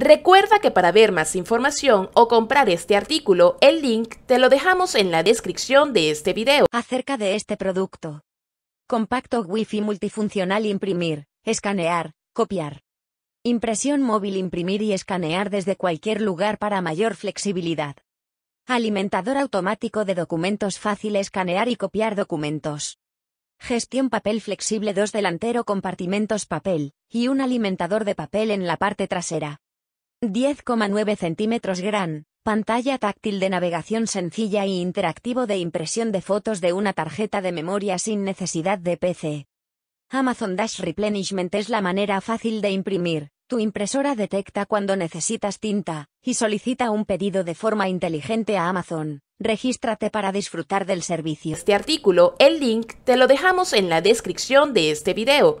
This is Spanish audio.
Recuerda que para ver más información o comprar este artículo, el link te lo dejamos en la descripción de este video. Acerca de este producto. Compacto Wi-Fi multifuncional imprimir, escanear, copiar. Impresión móvil imprimir y escanear desde cualquier lugar para mayor flexibilidad. Alimentador automático de documentos fácil escanear y copiar documentos. Gestión papel flexible dos delantero compartimentos papel, y un alimentador de papel en la parte trasera. 10,9 centímetros gran, pantalla táctil de navegación sencilla y interactivo de impresión de fotos de una tarjeta de memoria sin necesidad de PC. Amazon Dash Replenishment es la manera fácil de imprimir. Tu impresora detecta cuando necesitas tinta y solicita un pedido de forma inteligente a Amazon. Regístrate para disfrutar del servicio. Este artículo, el link, te lo dejamos en la descripción de este video.